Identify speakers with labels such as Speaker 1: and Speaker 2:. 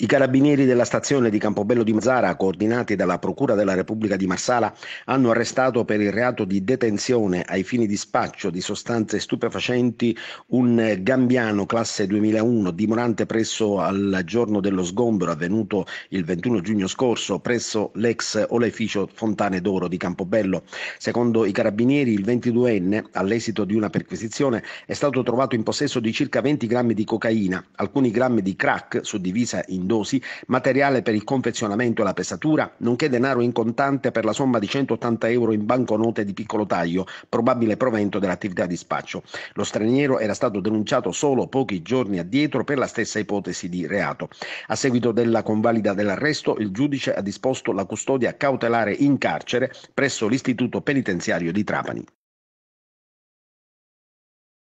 Speaker 1: I carabinieri della stazione di Campobello di Mazzara, coordinati dalla Procura della Repubblica di Marsala, hanno arrestato per il reato di detenzione ai fini di spaccio di sostanze stupefacenti un gambiano classe 2001 dimorante presso al giorno dello sgombero avvenuto il 21 giugno scorso presso l'ex oleficio Fontane d'Oro di Campobello. Secondo i carabinieri, il 22enne, all'esito di una perquisizione, è stato trovato in possesso di circa 20 grammi di cocaina, alcuni grammi di crack suddivisa in dosi, materiale per il confezionamento e la pesatura, nonché denaro in contante per la somma di 180 euro in banconote di piccolo taglio, probabile provento dell'attività di spaccio. Lo straniero era stato denunciato solo pochi giorni addietro per la stessa ipotesi di reato. A seguito della convalida dell'arresto, il giudice ha disposto la custodia cautelare in carcere presso l'istituto penitenziario di Trapani.